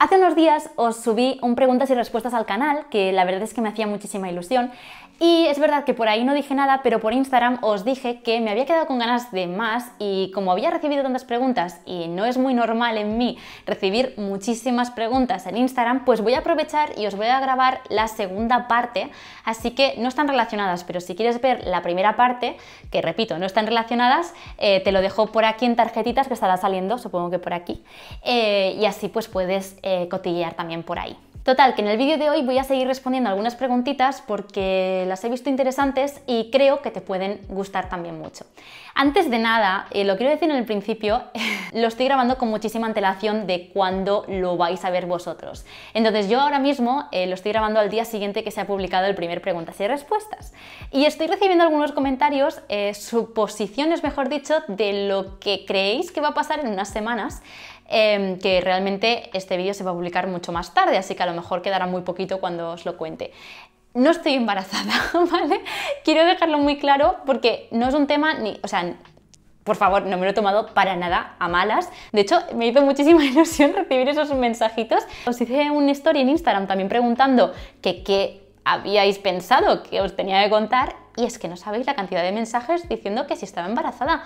Hace unos días os subí un preguntas y respuestas al canal, que la verdad es que me hacía muchísima ilusión, y es verdad que por ahí no dije nada, pero por Instagram os dije que me había quedado con ganas de más y como había recibido tantas preguntas y no es muy normal en mí recibir muchísimas preguntas en Instagram, pues voy a aprovechar y os voy a grabar la segunda parte, así que no están relacionadas, pero si quieres ver la primera parte, que repito, no están relacionadas, eh, te lo dejo por aquí en tarjetitas que estará saliendo, supongo que por aquí, eh, y así pues puedes... Eh, eh, cotillear también por ahí. Total, que en el vídeo de hoy voy a seguir respondiendo algunas preguntitas porque las he visto interesantes y creo que te pueden gustar también mucho. Antes de nada, eh, lo quiero decir en el principio, lo estoy grabando con muchísima antelación de cuándo lo vais a ver vosotros. Entonces yo ahora mismo eh, lo estoy grabando al día siguiente que se ha publicado el primer preguntas y respuestas. Y estoy recibiendo algunos comentarios, suposiciones mejor dicho, de lo que creéis que va a pasar en unas semanas Em, que realmente este vídeo se va a publicar mucho más tarde, así que a lo mejor quedará muy poquito cuando os lo cuente. No estoy embarazada, ¿vale? Quiero dejarlo muy claro porque no es un tema ni, o sea, por favor, no me lo he tomado para nada a malas. De hecho, me hizo muchísima ilusión recibir esos mensajitos. Os hice un story en Instagram también preguntando que qué habíais pensado que os tenía que contar y es que no sabéis la cantidad de mensajes diciendo que si estaba embarazada.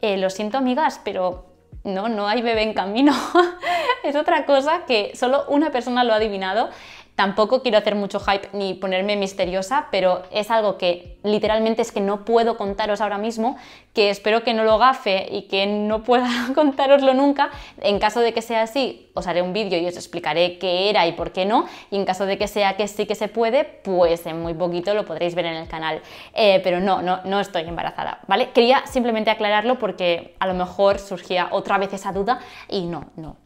Eh, lo siento, amigas, pero no, no hay bebé en camino. es otra cosa que solo una persona lo ha adivinado Tampoco quiero hacer mucho hype ni ponerme misteriosa, pero es algo que literalmente es que no puedo contaros ahora mismo, que espero que no lo gafe y que no pueda contaroslo nunca. En caso de que sea así, os haré un vídeo y os explicaré qué era y por qué no. Y en caso de que sea que sí que se puede, pues en muy poquito lo podréis ver en el canal. Eh, pero no, no, no estoy embarazada, ¿vale? Quería simplemente aclararlo porque a lo mejor surgía otra vez esa duda y no, no,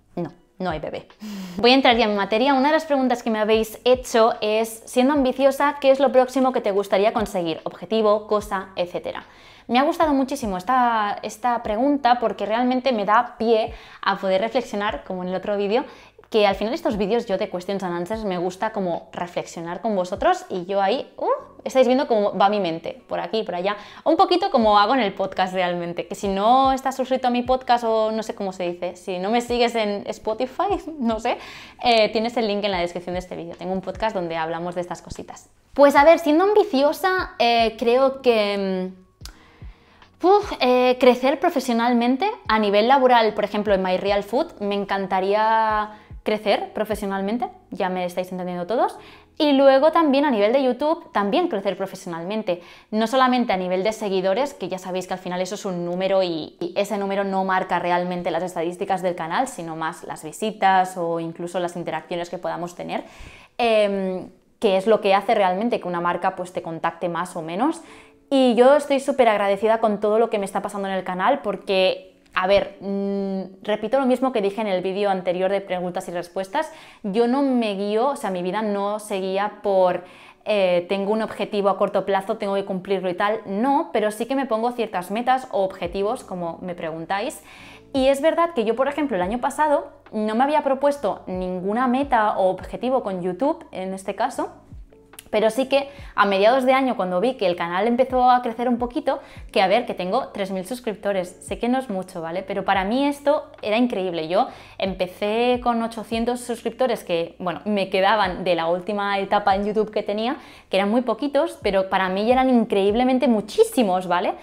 no hay bebé. Voy a entrar ya en materia. Una de las preguntas que me habéis hecho es, siendo ambiciosa, ¿qué es lo próximo que te gustaría conseguir? Objetivo, cosa, etcétera. Me ha gustado muchísimo esta, esta pregunta porque realmente me da pie a poder reflexionar, como en el otro vídeo, que al final estos vídeos yo de Questions and Answers me gusta como reflexionar con vosotros y yo ahí, uh, estáis viendo cómo va mi mente, por aquí, por allá, un poquito como hago en el podcast realmente, que si no estás suscrito a mi podcast o no sé cómo se dice, si no me sigues en Spotify, no sé, eh, tienes el link en la descripción de este vídeo, tengo un podcast donde hablamos de estas cositas. Pues a ver, siendo ambiciosa, eh, creo que... Mm, eh, crecer profesionalmente a nivel laboral, por ejemplo, en My Real Food, me encantaría crecer profesionalmente, ya me estáis entendiendo todos, y luego también a nivel de YouTube, también crecer profesionalmente, no solamente a nivel de seguidores, que ya sabéis que al final eso es un número y, ese número no marca realmente las estadísticas del canal, sino más las visitas o incluso las interacciones que podamos tener. Em, que es lo que hace realmente que una marca pues te contacte más o menos y yo estoy súper agradecida con todo lo que me está pasando en el canal porque a ver, mm, repito lo mismo que dije en el vídeo anterior de preguntas y respuestas, yo no me guío, o sea, mi vida no seguía por eh, tengo un objetivo a corto plazo, tengo que cumplirlo y tal, no, pero sí que me pongo ciertas metas o objetivos, como me preguntáis. Y es verdad que yo, por ejemplo, el año pasado no me había propuesto ninguna meta o objetivo con YouTube, en este caso, pero sí que a mediados de año, cuando vi que el canal empezó a crecer un poquito, que a ver, que tengo 3.000 suscriptores, sé que no es mucho, ¿vale? Pero para mí esto era increíble. Yo empecé con 800 suscriptores que, bueno, me quedaban de la última etapa en YouTube que tenía, que eran muy poquitos, pero para mí eran increíblemente muchísimos, ¿vale?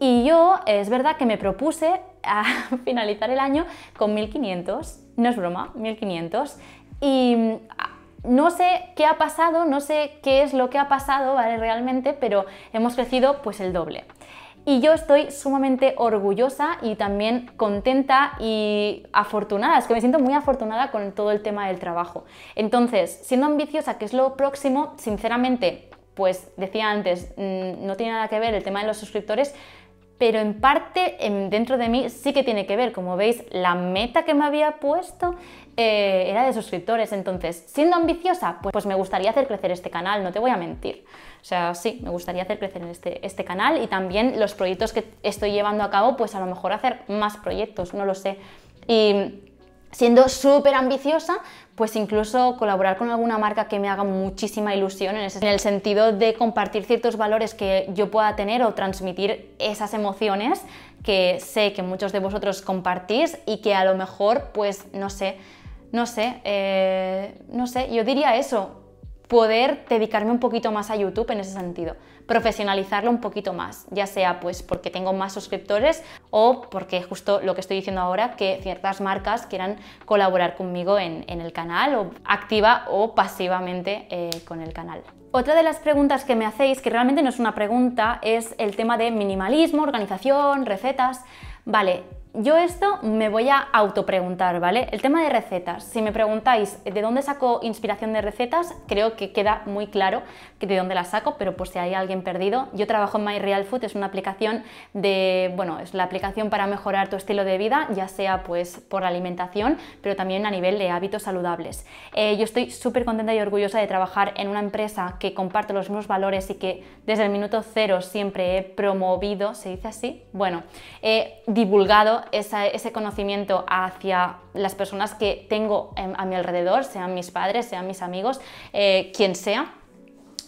Y yo, es verdad que me propuse a finalizar el año con 1.500, no es broma, 1.500. Y no sé qué ha pasado, no sé qué es lo que ha pasado, ¿vale? Realmente, pero hemos crecido pues el doble. Y yo estoy sumamente orgullosa y también contenta y afortunada, es que me siento muy afortunada con todo el tema del trabajo. Entonces, siendo ambiciosa, que es lo próximo, sinceramente, pues decía antes, mm, no tiene nada que ver el tema de los suscriptores, pero en parte dentro de mí sí que tiene que ver. Como veis, la meta que me había puesto eh, era de suscriptores. Entonces, siendo ambiciosa, pues, pues, me gustaría hacer crecer este canal, no te voy a mentir. O sea, sí, me gustaría hacer crecer este, este canal y también los proyectos que estoy llevando a cabo, pues a lo mejor hacer más proyectos, no lo sé. Y siendo súper ambiciosa, pues incluso colaborar con alguna marca que me haga muchísima ilusión en, el sentido de compartir ciertos valores que yo pueda tener o transmitir esas emociones que sé que muchos de vosotros compartís y que a lo mejor, pues no sé, no sé, eh, no sé, yo diría eso, poder dedicarme un poquito más a YouTube en ese sentido, profesionalizarlo un poquito más, ya sea pues porque tengo más suscriptores o porque justo lo que estoy diciendo ahora, que ciertas marcas quieran colaborar conmigo en, el canal o activa o pasivamente eh, con el canal. Otra de las preguntas que me hacéis, que realmente no es una pregunta, es el tema de minimalismo, organización, recetas. Vale, yo esto me voy a autopreguntar, ¿vale? El tema de recetas. Si me preguntáis de dónde saco inspiración de recetas, creo que queda muy claro de dónde la saco, pero por si hay alguien perdido, yo trabajo en My Real Food, es una aplicación de, bueno, es la aplicación para mejorar tu estilo de vida, ya sea pues por la alimentación, pero también a nivel de hábitos saludables. Eh, yo estoy súper contenta y orgullosa de trabajar en una empresa que comparte los mismos valores y que desde el minuto cero siempre he promovido, se dice así, bueno, he divulgado ese conocimiento hacia las personas que tengo em, a mi alrededor, sean mis padres, sean mis amigos, eh, quien sea,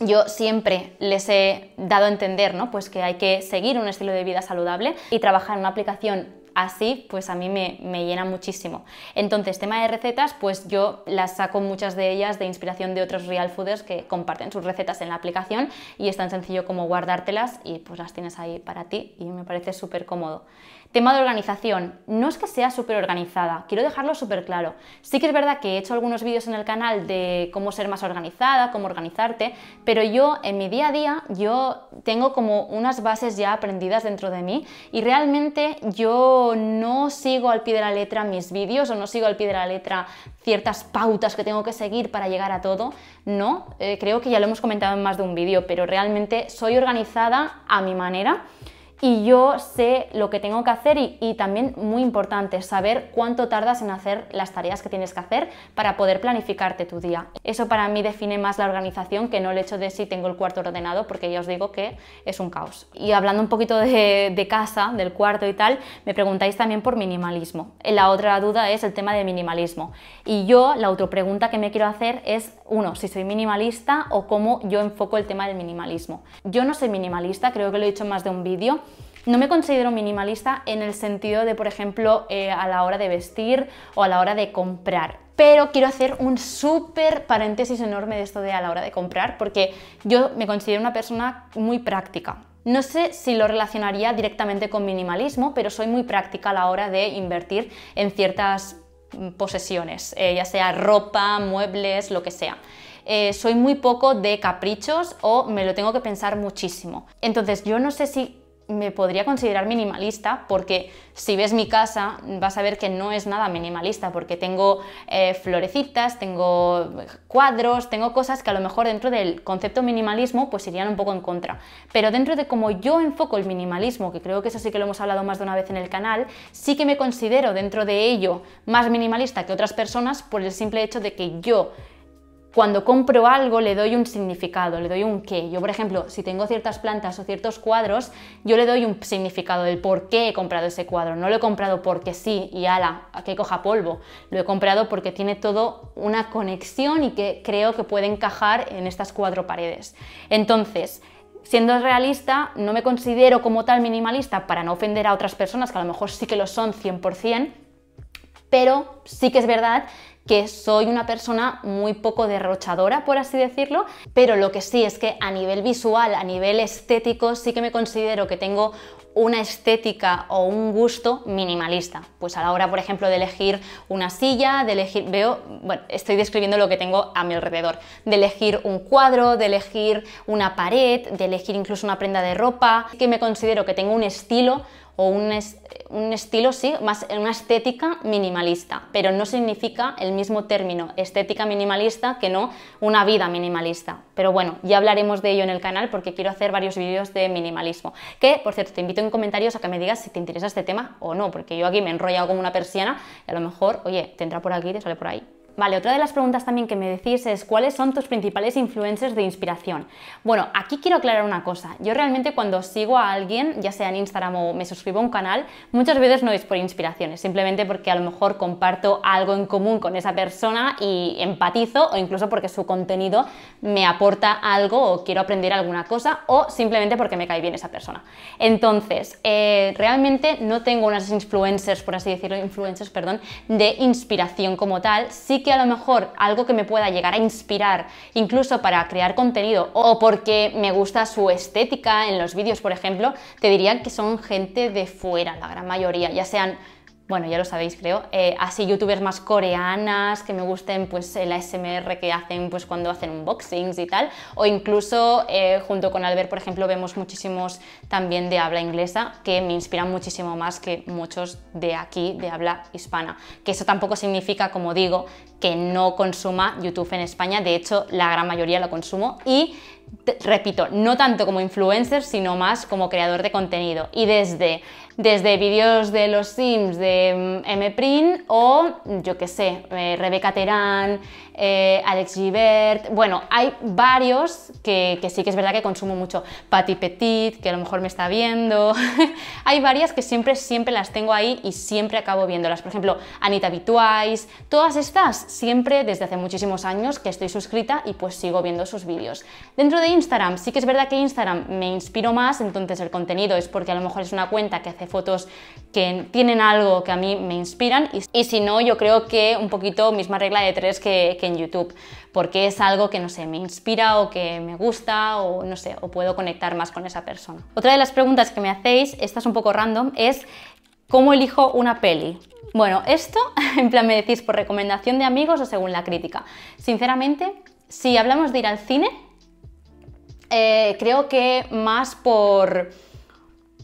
yo siempre les he dado a entender ¿no? pues que hay que seguir un estilo de vida saludable y trabajar en una aplicación así, pues a mí me, me, llena muchísimo. Entonces, tema de recetas, pues yo las saco muchas de ellas de inspiración de otros real fooders que comparten sus recetas en la aplicación y es tan sencillo como guardártelas y pues las tienes ahí para ti y me parece súper cómodo. Tema de organización. No es que sea súper organizada, quiero dejarlo súper claro. Sí que es verdad que he hecho algunos vídeos en el canal de cómo ser más organizada, cómo organizarte, pero yo en mi día a día yo tengo como unas bases ya aprendidas dentro de mí y realmente yo no sigo al pie de la letra mis vídeos o no sigo al pie de la letra ciertas pautas que tengo que seguir para llegar a todo. No, eh, creo que ya lo hemos comentado en más de un vídeo, pero realmente soy organizada a mi manera y yo sé lo que tengo que hacer y, también muy importante, saber cuánto tardas en hacer las tareas que tienes que hacer para poder planificarte tu día. Eso para mí define más la organización que no el hecho de si tengo el cuarto ordenado, porque ya os digo que es un caos. Y hablando un poquito de, casa, del cuarto y tal, me preguntáis también por minimalismo. La otra duda es el tema de minimalismo. Y yo la otra pregunta que me quiero hacer es uno, si soy minimalista o cómo yo enfoco el tema del minimalismo. Yo no soy minimalista, creo que lo he dicho en más de un vídeo. No me considero minimalista en el sentido de, por ejemplo, eh, a la hora de vestir o a la hora de comprar. Pero quiero hacer un súper paréntesis enorme de esto de a la hora de comprar, porque yo me considero una persona muy práctica. No sé si lo relacionaría directamente con minimalismo, pero soy muy práctica a la hora de invertir en ciertas posesiones, eh, ya sea ropa, muebles, lo que sea. Eh, soy muy poco de caprichos o me lo tengo que pensar muchísimo. Entonces yo no sé si me podría considerar minimalista porque si ves mi casa vas a ver que no es nada minimalista porque tengo eh, florecitas, tengo cuadros, tengo cosas que a lo mejor dentro del concepto minimalismo pues irían un poco en contra. Pero dentro de cómo yo enfoco el minimalismo, que creo que eso sí que lo hemos hablado más de una vez en el canal, sí que me considero dentro de ello más minimalista que otras personas por el simple hecho de que yo cuando compro algo le doy un significado, le doy un qué. Yo, por ejemplo, si tengo ciertas plantas o ciertos cuadros, yo le doy un significado del por qué he comprado ese cuadro. No lo he comprado porque sí y ala, que coja polvo. Lo he comprado porque tiene todo una conexión y que creo que puede encajar en estas cuatro paredes. Entonces, Siendo realista, no me considero como tal minimalista para no ofender a otras personas que a lo mejor sí que lo son 100%, pero sí que es verdad que soy una persona muy poco derrochadora, por así decirlo, pero lo que sí es que a nivel visual, a nivel estético, sí que me considero que tengo una estética o un gusto minimalista. Pues a la hora, por ejemplo, de elegir una silla, de elegir, veo, bueno, estoy describiendo lo que tengo a mi alrededor, de elegir un cuadro, de elegir una pared, de elegir incluso una prenda de ropa, que me considero que tengo un estilo o un, un estilo, sí, más una estética minimalista, pero no significa el mismo término estética minimalista que no una vida minimalista. Pero bueno, ya hablaremos de ello en el canal porque quiero hacer varios vídeos de minimalismo. Que, por cierto, te invito en comentarios a que me digas si te interesa este tema o no, porque yo aquí me he enrollado como una persiana y a lo mejor, oye, te entra por aquí te sale por ahí. Vale, otra de las preguntas también que me decís es cuáles son tus principales influencers de inspiración. Bueno, aquí quiero aclarar una cosa. Yo realmente cuando sigo a alguien, ya sea en Instagram o me suscribo a un canal, muchas veces no es por inspiraciones, simplemente porque a lo mejor comparto algo en común con esa persona y empatizo o incluso porque su contenido me aporta algo o quiero aprender alguna cosa o simplemente porque me cae bien esa persona. Entonces, eh, realmente no tengo unas influencers, por así decirlo, influencers, perdón, de inspiración como tal. Sí que a lo mejor algo que me pueda llegar a inspirar, incluso para crear contenido o porque me gusta su estética en los vídeos, por ejemplo, te diría que son gente de fuera, la gran mayoría, ya sean bueno, ya lo sabéis creo, eh, así youtubers más coreanas que me gusten pues el ASMR que hacen pues cuando hacen unboxings y tal, o incluso eh, junto con Albert, por ejemplo, vemos muchísimos también de habla inglesa que me inspiran muchísimo más que muchos de aquí de habla hispana, que eso tampoco significa, como digo, que no consuma YouTube en España, de hecho la gran mayoría lo consumo y repito, no tanto como influencer, sino más como creador de contenido. Y desde, desde vídeos de los Sims de Mprint mm, o, yo qué sé, eh, Rebeca Terán, eh, Alex Gibert, bueno, hay varios que, sí que es verdad que consumo mucho. Patti Petit, que a lo mejor me está viendo. hay varias que siempre, siempre las tengo ahí y siempre acabo viéndolas. Por ejemplo, Anita Bituais, todas estas siempre desde hace muchísimos años que estoy suscrita y pues sigo viendo sus vídeos. Dentro de Instagram, sí que es verdad que Instagram me inspiro más, entonces el contenido es porque a lo mejor es una cuenta que hace fotos que tienen algo que a mí me inspiran y, si no, yo creo que un poquito misma regla de tres que en YouTube, porque es algo que, no sé, me inspira o que me gusta o, no sé, o puedo conectar más con esa persona. Otra de las preguntas que me hacéis, esta es un poco random, es ¿cómo elijo una peli? Bueno, esto en plan me decís por recomendación de amigos o según la crítica. Sinceramente, si hablamos de ir al cine, eh, creo que más por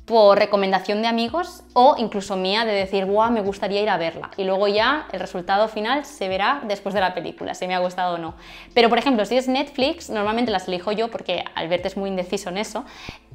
por recomendación de amigos o incluso mía de decir, guau, me gustaría ir a verla. Y luego ya el resultado final se verá después de la película, si me ha gustado o no. Pero por ejemplo, si es Netflix, normalmente las elijo yo porque Albert es muy indeciso en eso.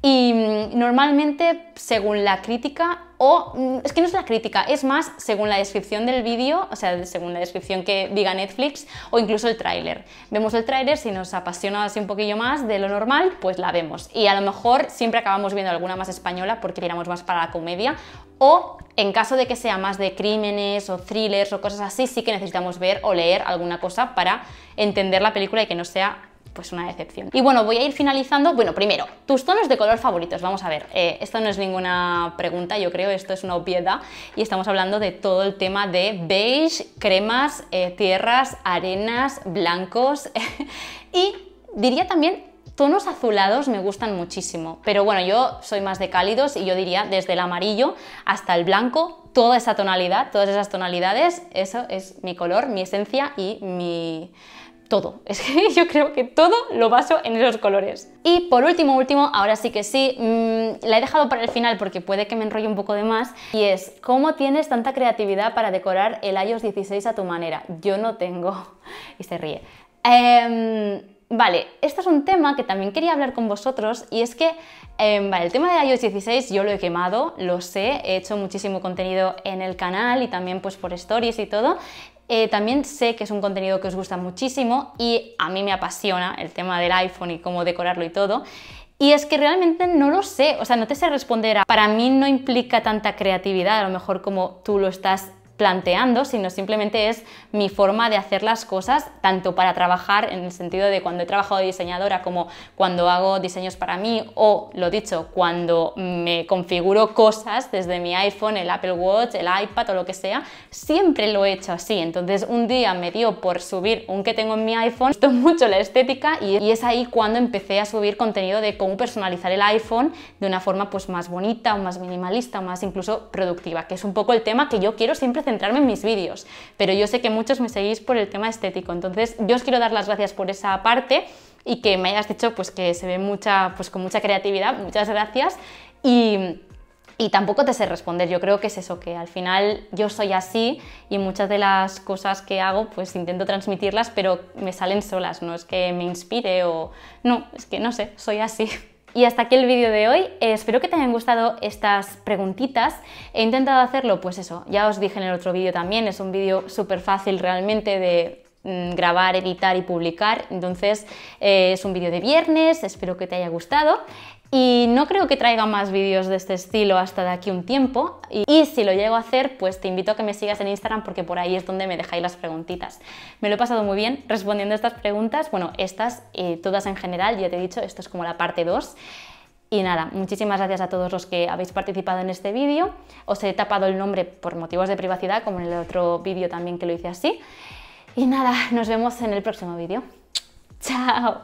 Y mm, normalmente, según la crítica, o mm, es que no es la crítica, es más según la descripción del vídeo, o sea, según la descripción que diga Netflix o incluso el tráiler. Vemos el tráiler, si nos apasiona así un poquillo más de lo normal, pues la vemos. Y a lo mejor siempre acabamos viendo alguna más española porque tiramos más para la comedia o en caso de que sea más de crímenes o thrillers o cosas así, sí que necesitamos ver o leer alguna cosa para entender la película y que no sea pues una decepción. Y bueno, voy a ir finalizando. Bueno, primero, tus tonos de color favoritos. Vamos a ver, eh, esto no es ninguna pregunta, yo creo, esto es una obviedad. Y estamos hablando de todo el tema de beige, cremas, eh, tierras, arenas, blancos y diría también Tonos azulados me gustan muchísimo, pero bueno, yo soy más de cálidos y yo diría desde el amarillo hasta el blanco, toda esa tonalidad, todas esas tonalidades, eso es mi color, mi esencia y mi, todo. Es que yo creo que todo lo baso en esos colores. Y por último, último, ahora sí que sí, mm, la he dejado para el final porque puede que me enrolle un poco de más, y es, ¿cómo tienes tanta creatividad para decorar el iOS 16 a tu manera? Yo no tengo. Y se ríe. Em, vale, este es un tema que también quería hablar con vosotros y es que em, vale, el tema de iOS 16 yo lo he quemado, lo sé, he hecho muchísimo contenido en el canal y también pues por stories y todo, eh, también sé que es un contenido que os gusta muchísimo y a mí me apasiona el tema del iPhone y cómo decorarlo y todo. Y es que realmente no lo sé, o sea, no te sé responder a... Para mí no implica tanta creatividad, a lo mejor como tú lo estás planteando, sino simplemente es mi forma de hacer las cosas, tanto para trabajar en el sentido de cuando he trabajado de diseñadora como cuando hago diseños para mí o, lo dicho, cuando me configuro cosas desde mi iPhone, el Apple Watch, el iPad o lo que sea, siempre lo he hecho así. Entonces un día me dio por subir un que tengo en mi iPhone, gustó mucho la estética y, es ahí cuando empecé a subir contenido de cómo personalizar el iPhone de una forma pues más bonita o más minimalista más incluso productiva, que es un poco el tema que yo quiero siempre centrarme en mis vídeos, pero yo sé que muchos me seguís por el tema estético, entonces yo os quiero dar las gracias por esa parte y que me hayas dicho pues que se ve mucha, pues con mucha creatividad, muchas gracias y... tampoco te sé responder, yo creo que es eso, que al final yo soy así y muchas de las cosas que hago pues intento transmitirlas, pero me salen solas, no es que me inspire o... No, es que no sé, soy así. Y hasta aquí el vídeo de hoy. Eh, espero que te hayan gustado estas preguntitas. He intentado hacerlo, pues eso, ya os dije en el otro vídeo también, es un vídeo súper fácil realmente de mm, grabar, editar y publicar. Entonces eh, es un vídeo de viernes, espero que te haya gustado y no creo que traiga más vídeos de este estilo hasta de aquí un tiempo. Y, si lo llego a hacer, pues te invito a que me sigas en Instagram porque por ahí es donde me dejáis las preguntitas. Me lo he pasado muy bien respondiendo estas preguntas. Bueno, estas, y eh, todas en general, ya te he dicho, esto es como la parte 2. Y nada, muchísimas gracias a todos los que habéis participado en este vídeo. Os he tapado el nombre por motivos de privacidad, como en el otro vídeo también que lo hice así. Y nada, nos vemos en el próximo vídeo. ¡Chao!